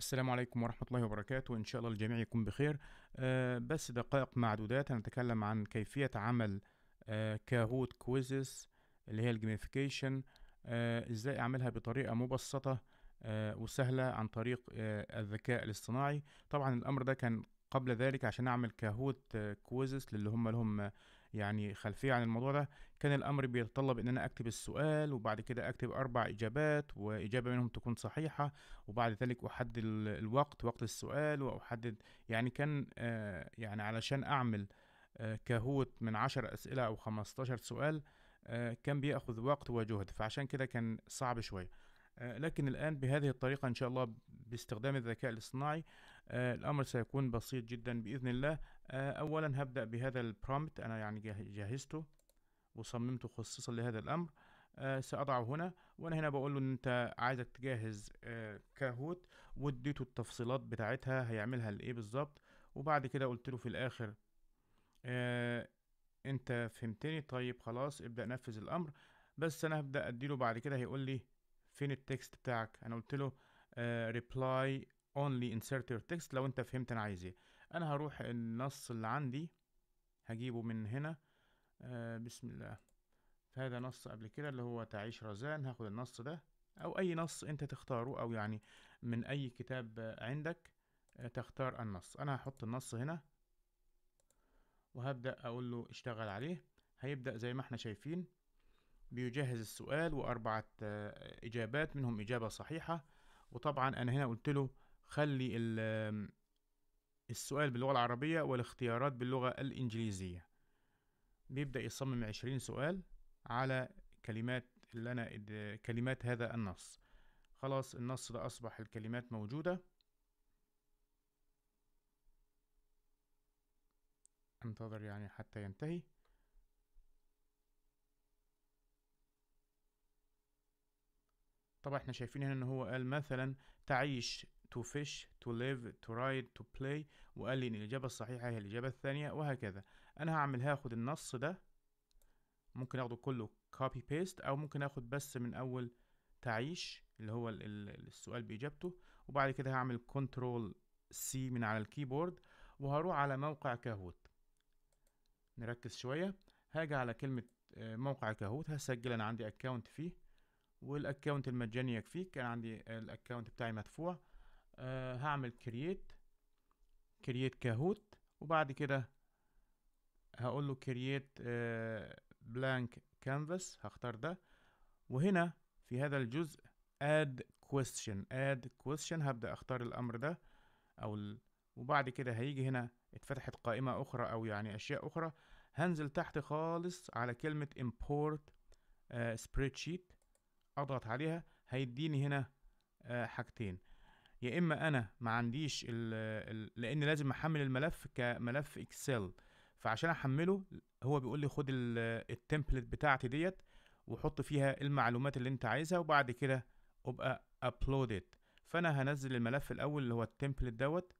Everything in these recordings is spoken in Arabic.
السلام عليكم ورحمة الله وبركاته إن شاء الله الجميع يكون بخير أه بس دقائق معدودات هنتكلم عن كيفية عمل أه كاهوت كويزز اللي هي الجيميفيكيشن أه إزاي أعملها بطريقة مبسطة آه، وسهلة عن طريق آه، الذكاء الاصطناعي طبعا الأمر ده كان قبل ذلك عشان أعمل كاهوت كويزز للي هم لهم يعني خلفية عن الموضوع ده كان الأمر بيتطلب إن أنا أكتب السؤال وبعد كده أكتب أربع إجابات وإجابة منهم تكون صحيحة وبعد ذلك أحدد الوقت وقت السؤال وأحدد يعني كان آه، يعني علشان أعمل آه، كهوت من عشر أسئلة أو خمستاشر سؤال آه، كان بياخذ وقت وجهد فعشان كده كان صعب شوية لكن الآن بهذه الطريقة إن شاء الله باستخدام الذكاء الاصطناعي الأمر سيكون بسيط جدا بإذن الله آه، اولا هبدأ بهذا البرومت انا يعني جهزته وصممته خصيصا لهذا الامر أه سأضعه هنا وانا هنا بقول له ان انت عايزك تجهز أه كاهوت واديته التفصيلات بتاعتها هيعملها لايه بالظبط وبعد كده قلت له في الاخر أه انت فهمتني طيب خلاص ابدأ نفذ الامر بس انا هبدأ اديله بعد كده هيقول لي فين التكست بتاعك انا قلت له ريبلاي اونلي انسرت يور تكست لو انت فهمت انا عايز ايه انا هروح النص اللي عندي هجيبه من هنا آه بسم الله فهذا نص قبل كده اللي هو تعيش رزان هاخد النص ده او اي نص انت تختاره او يعني من اي كتاب عندك آه، تختار النص انا هحط النص هنا وهبدأ اقول له اشتغل عليه هيبدأ زي ما احنا شايفين بيجهز السؤال واربعة آه، اجابات منهم اجابة صحيحة وطبعا انا هنا قلت له خلي السؤال باللغة العربية والاختيارات باللغة الإنجليزية بيبدأ يصمم عشرين سؤال على كلمات اللي أنا كلمات هذا النص خلاص النص ده أصبح الكلمات موجودة انتظر يعني حتى ينتهي طبعا احنا شايفين هنا ان هو قال مثلا تعيش to fish to live to ride to play وقال لي ان الاجابه الصحيحه هي الاجابه الثانيه وهكذا انا هعمل هاخد النص ده ممكن اخده كله copy paste او ممكن اخد بس من اول تعيش اللي هو السؤال باجابته وبعد كده هعمل كنترول سي من على الكيبورد وهروح على موقع كاهوت نركز شويه هاجي على كلمه آه، موقع كاهوت هسجل انا عندي اكونت فيه والاكونت المجاني يكفيك كان عندي الاكونت بتاعي مدفوع آه هعمل كرييت كرييت كاهوت وبعد كده هقول له كرييت بلانك كانفاس هختار ده وهنا في هذا الجزء اد كويستشن اد كويستشن هبدأ اختار الامر ده او ال... وبعد كده هيجي هنا اتفتحت قائمة اخرى او يعني اشياء اخرى هنزل تحت خالص على كلمة امبورت سبريد شيت اضغط عليها هيديني هنا آه، حاجتين يا اما انا ما عنديش ال الـ لان لازم احمل الملف كملف اكسل فعشان احمله هو بيقول لي خد التمبلت بتاعتي ديت وحط فيها المعلومات اللي انت عايزها وبعد كده ابقى ابلودد فانا هنزل الملف الاول اللي هو التمبلت دوت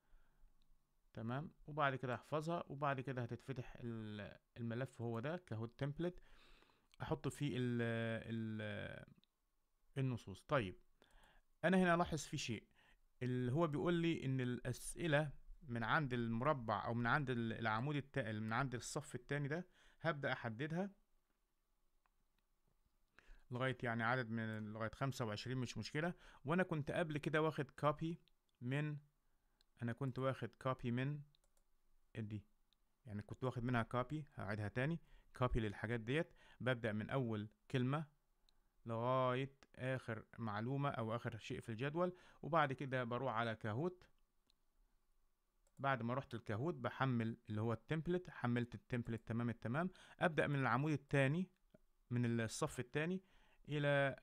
تمام وبعد كده احفظها وبعد كده هتتفتح الملف هو ده كهو التمبلت احط فيه ال ال النصوص طيب انا هنا الاحظ في شيء اللي هو بيقول لي ان الاسئله من عند المربع او من عند العمود التائل من عند الصف الثاني ده هبدا احددها لغايه يعني عدد من لغايه 25 مش مشكله وانا كنت قبل كده واخد كوبي من انا كنت واخد كوبي من دي يعني كنت واخد منها كوبي هعيدها تاني كوبي للحاجات ديت ببدا من اول كلمه لغايه آخر معلومة أو آخر شيء في الجدول وبعد كده بروح على كاهوت بعد ما رحت الكاهوت بحمل اللي هو التمبلت حملت التمبلت تمام التمام أبدأ من العمود الثاني من الصف الثاني إلى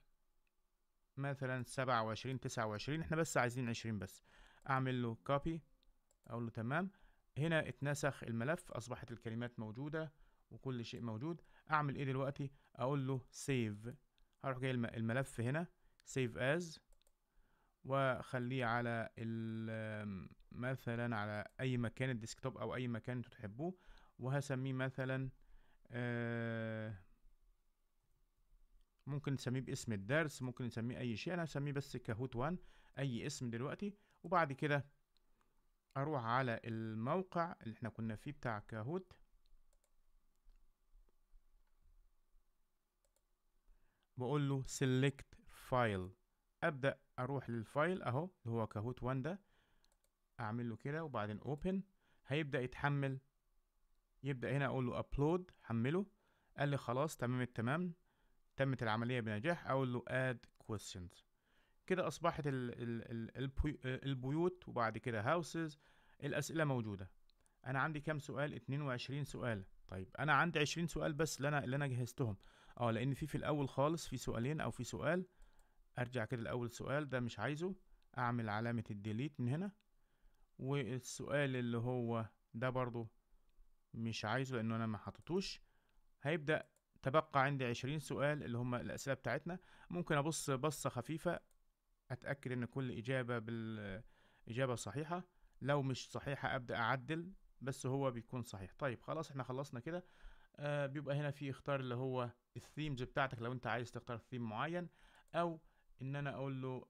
مثلا سبعة وعشرين تسعة وعشرين احنا بس عايزين عشرين بس أعمل له كوبي أقول له تمام هنا اتنسخ الملف أصبحت الكلمات موجودة وكل شيء موجود اعمل ايه دلوقتي اقول له سيف هروح جاي الملف هنا سيف از واخليه على مثلا على اي مكان الديسكتوب او اي مكان انتوا تحبوه وهسميه مثلا آه، ممكن نسميه باسم الدرس ممكن نسميه اي شيء انا هسميه بس كهوت 1 اي اسم دلوقتي وبعد كده اروح على الموقع اللي احنا كنا فيه بتاع كهوت بقول له select file ابدا اروح للفايل اهو اللي هو كاهوت 1 ده اعمل له كده وبعدين open هيبدا يتحمل يبدا هنا اقول له upload حمله قال لي خلاص تمام التمام تمت العمليه بنجاح اقول له add questions كده اصبحت الـ الـ الـ البيوت وبعد كده هاوسز الاسئله موجوده انا عندي كام سؤال 22 سؤال طيب انا عندي 20 سؤال بس اللي انا اللي انا جهزتهم اه لان في في الاول خالص في سؤالين او في سؤال ارجع كده لاول سؤال ده مش عايزه اعمل علامة الديليت من هنا والسؤال اللي هو ده برضو مش عايزه لانه انا ما حطتوش هيبدأ تبقى عندي عشرين سؤال اللي هم الاسئلة بتاعتنا ممكن ابص بصة خفيفة اتأكد ان كل اجابة بالاجابة صحيحة لو مش صحيحة ابدأ اعدل بس هو بيكون صحيح طيب خلاص احنا خلصنا كده آه، بيبقى هنا في اختار اللي هو الثيمز بتاعتك لو انت عايز تختار ثيم معين او ان انا اقول له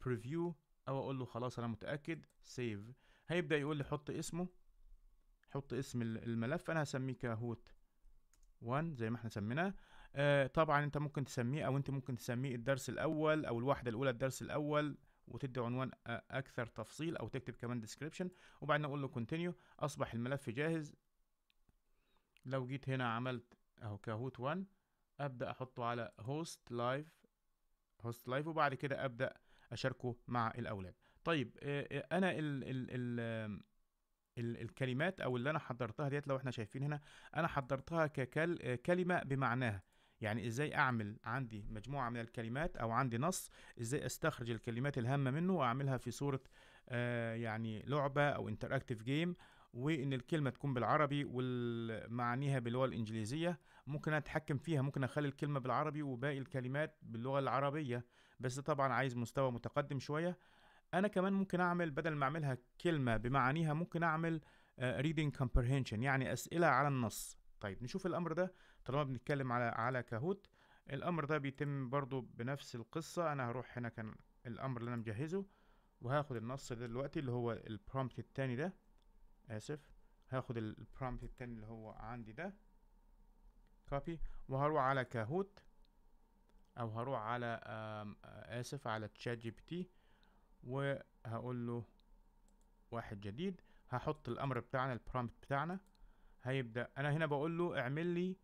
بريفيو آه، او اقول له خلاص انا متاكد سيف هيبدا يقول لي حط اسمه حط اسم الملف انا هسميه كهوت 1 زي ما احنا سميناه آه طبعا انت ممكن تسميه او انت ممكن تسميه الدرس الاول او الوحده الاولى الدرس الاول وتدي عنوان آه، اكثر تفصيل او تكتب كمان ديسكريبشن وبعدين اقول له كونتينيو اصبح الملف جاهز لو جيت هنا عملت اهو كهوت 1 ابدا احطه على هوست لايف هوست لايف وبعد كده ابدا اشاركه مع الاولاد طيب آه، آه، انا ال ال ال الكلمات او اللي انا حضرتها ديت لو احنا شايفين هنا انا حضرتها ككلمه آه، بمعناها يعني ازاي اعمل عندي مجموعه من الكلمات او عندي نص ازاي استخرج الكلمات الهامه منه واعملها في صوره يعني لعبه او انتراكتيف جيم وان الكلمه تكون بالعربي ومعانيها باللغه الانجليزيه ممكن اتحكم فيها ممكن اخلي الكلمه بالعربي وباقي الكلمات باللغه العربيه بس طبعا عايز مستوى متقدم شويه انا كمان ممكن اعمل بدل ما اعملها كلمه بمعانيها ممكن اعمل آه، reading comprehension يعني اسئله على النص طيب نشوف الامر ده طالما بنتكلم على على كاهوت الامر ده بيتم برضو بنفس القصه انا هروح هنا كان الامر اللي انا مجهزه وهاخد النص ده دلوقتي اللي هو البرومبت الثاني ده اسف هاخد البرومبت التاني اللي هو عندي ده كوبي وهروح على كاهوت او هروح على اسف على تشات جي بي تي وهقول له واحد جديد هحط الامر بتاعنا البرومبت بتاعنا هيبدا انا هنا بقول له اعمل لي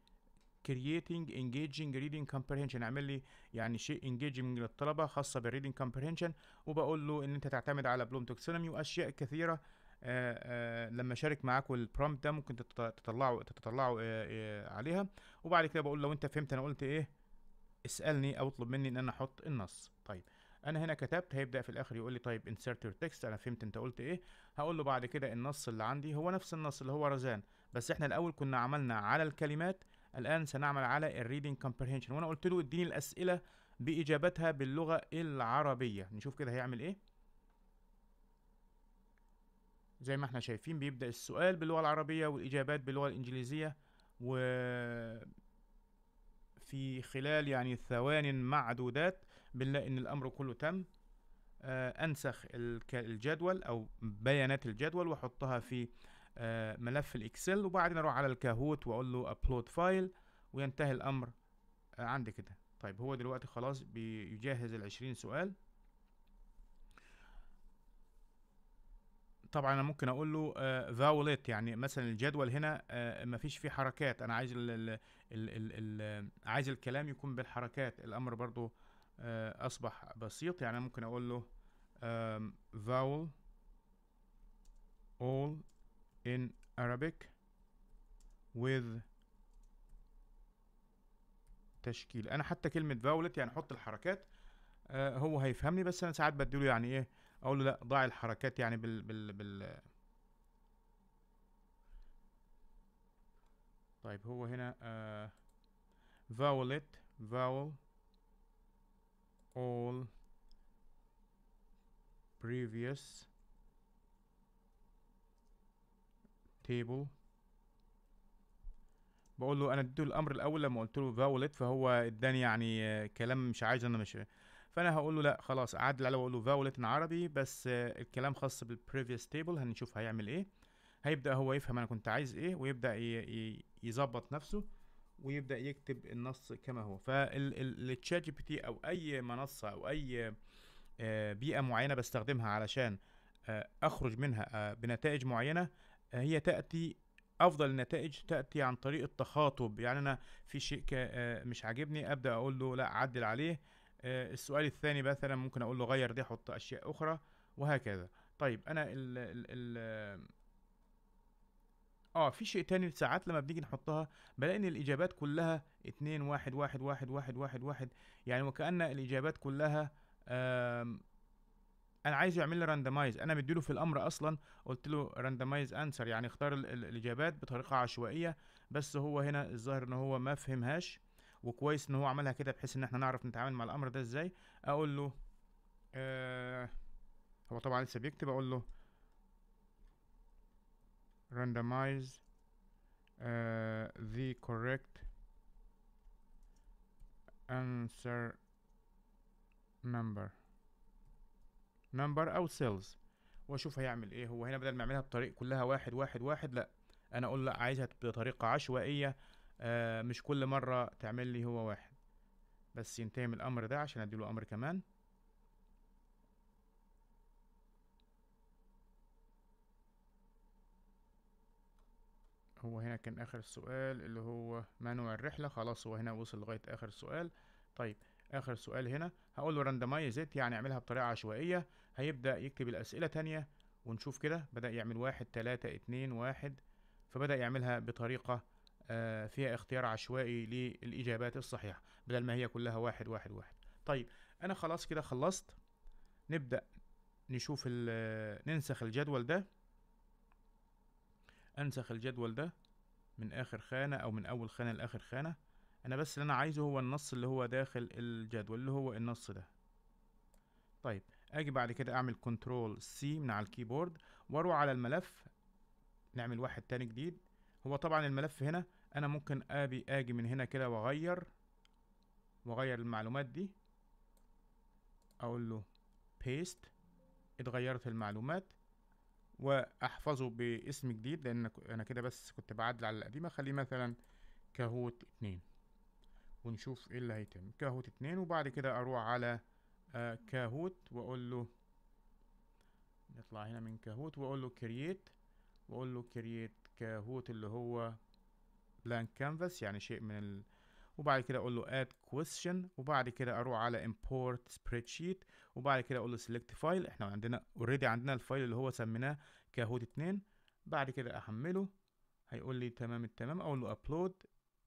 creating engaging reading comprehension اعمل لي يعني شيء engaging للطلبه خاصه بالريدنج comprehension وبقول له ان انت تعتمد على بلوم تاكسونومي واشياء كثيره آه، آه، لما اشارك معاكم البرومبت ده ممكن تطلعوا تطلعوا آه، عليها وبعد كده بقول لو انت فهمت انا قلت ايه اسالني او اطلب مني ان انا احط النص طيب انا هنا كتبت هيبدا في الاخر يقول لي طيب انسرت يور تكست انا فهمت انت قلت ايه هقول له بعد كده النص اللي عندي هو نفس النص اللي هو رزان بس احنا الاول كنا عملنا على الكلمات الان سنعمل على الريدنج comprehension وانا قلت له اديني الاسئله باجابتها باللغه العربيه نشوف كده هيعمل ايه زي ما احنا شايفين بيبدأ السؤال باللغة العربية والإجابات باللغة الإنجليزية و في خلال يعني ثوان معدودات بنلاقي ان الامر كله تم آه، انسخ الجدول او بيانات الجدول واحطها في آه، ملف الاكسل وبعدين اروح على الكاهوت واقول له ابلود فايل وينتهي الامر آه، عندي كده طيب هو دلوقتي خلاص بيجهز العشرين سؤال طبعا انا ممكن اقول له آه، وليت يعني مثلا الجدول هنا آه، ما فيش فيه حركات انا عايز الـ الـ الـ عايز الكلام يكون بالحركات الامر برضو آه، اصبح بسيط يعني انا ممكن اقول له vowel all in Arabic with تشكيل انا حتى كلمه فاولت يعني احط الحركات آه هو هيفهمني بس انا ساعات بديله يعني ايه اقول له لا ضع الحركات يعني بال بال بال طيب هو هنا فاولت آه، فاول vowel all previous table بقول له انا اديته الامر الاول لما قلت له فاولت فهو اداني يعني آه، كلام مش عايز انا مش فانا هقول له لا خلاص اعدل عليه واقول له فاولت عربي بس الكلام خاص بالبريفيوس تيبل هنشوف هيعمل ايه هيبدا هو يفهم انا كنت عايز ايه ويبدا يظبط نفسه ويبدا يكتب النص كما هو فالتشات جي بي تي او اي منصه او اي آه، بيئه معينه بستخدمها علشان آه، اخرج منها آه، بنتائج معينه هي تاتي افضل النتائج تاتي عن طريق التخاطب يعني انا في شيء مش عاجبني ابدا اقول له لا عدل عليه آه، السؤال الثاني مثلا ممكن اقول له غير دي حط اشياء اخرى وهكذا طيب انا ال ال ال اه في شيء تاني ساعات لما بنيجي نحطها بلاقي ان الاجابات كلها اتنين واحد واحد واحد واحد واحد واحد يعني وكأن الاجابات كلها انا عايزه يعمل لي راندمايز انا مديله في الامر اصلا قلت له راندمايز انسر يعني اختار الاجابات بطريقه عشوائيه بس هو هنا الظاهر ان هو ما فهمهاش وكويس ان هو عملها كده بحيث ان احنا نعرف نتعامل مع الامر ده ازاي اقول له آه هو طبعا لسه بيكتب اقول له randomize uh, the correct answer number number او cells واشوف هيعمل ايه هو هنا بدل ما يعملها بطريق كلها واحد واحد واحد لا انا اقول لا عايزها بطريقه عشوائيه آه مش كل مرة تعمل لي هو واحد بس ينتهي من الأمر ده عشان أديله أمر كمان هو هنا كان آخر السؤال اللي هو ما نوع الرحلة خلاص هو هنا وصل لغاية آخر السؤال طيب آخر سؤال هنا هقول له randomize يعني اعملها بطريقة عشوائية هيبدأ يكتب الأسئلة تانية ونشوف كده بدأ يعمل واحد تلاتة اتنين واحد فبدأ يعملها بطريقة آه، فيها اختيار عشوائي للإجابات الصحيحة بدل ما هي كلها واحد واحد واحد طيب أنا خلاص كده خلصت نبدأ نشوف ننسخ الجدول ده أنسخ الجدول ده من آخر خانة أو من أول خانة لآخر خانة أنا بس اللي أنا عايزه هو النص اللي هو داخل الجدول اللي هو النص ده طيب أجي بعد كده أعمل كنترول سي من على الكيبورد وأروح على الملف نعمل واحد تاني جديد هو طبعا الملف هنا انا ممكن ابي اجي من هنا كده واغير واغير المعلومات دي اقول له بيست اتغيرت المعلومات واحفظه باسم جديد لان انا كده بس كنت بعدل على القديمه خليه مثلا كهوت اتنين ونشوف ايه اللي هيتم كهوت اتنين وبعد كده اروح على آه كهوت واقول له نطلع هنا من كهوت واقول له كرييت واقول له كرييت كهوت اللي هو بلانك كانفاس يعني شيء من ال... وبعد كده اقول له اد question وبعد كده اروح على امبورت سبريد شيت وبعد كده اقول له سيلكت فايل احنا عندنا اوريدي عندنا الفايل اللي هو سميناه كهود 2 بعد كده احمله هيقول لي تمام التمام اقول له ابلود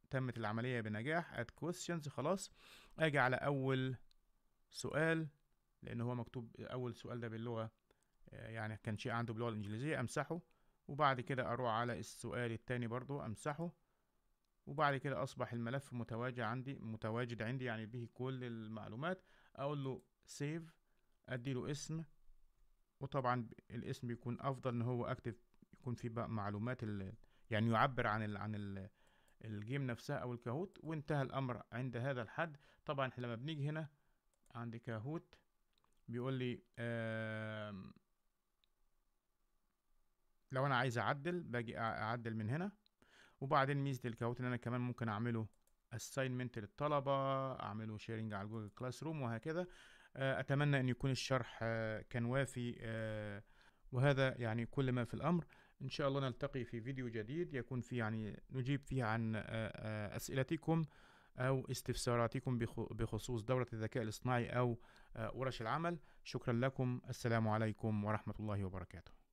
تمت العملية بنجاح اد questions خلاص اجي على اول سؤال لان هو مكتوب اول سؤال ده باللغة يعني كان شيء عنده باللغة الانجليزية امسحه وبعد كده اروح على السؤال الثاني برضو امسحه وبعد كده اصبح الملف متواجد عندي متواجد عندي يعني به كل المعلومات اقول له سيف اديله اسم وطبعا الاسم بيكون افضل ان هو اكتف يكون فيه بقى معلومات يعني يعبر عن ال عن ال الجيم نفسها او الكاهوت وانتهى الامر عند هذا الحد طبعا احنا لما بنيجي هنا عند كاهوت بيقول لي لو انا عايز اعدل باجي اعدل من هنا وبعدين ميزه الكاوت ان انا كمان ممكن اعمله اساينمنت للطلبه اعمله شيرنج على جوجل كلاس روم وهكذا آه، اتمنى ان يكون الشرح آه، كان وافي آه، وهذا يعني كل ما في الامر ان شاء الله نلتقي في فيديو جديد يكون فيه يعني نجيب فيه عن اسئلتكم او استفساراتكم بخصوص دوره الذكاء الاصطناعي او ورش العمل شكرا لكم السلام عليكم ورحمه الله وبركاته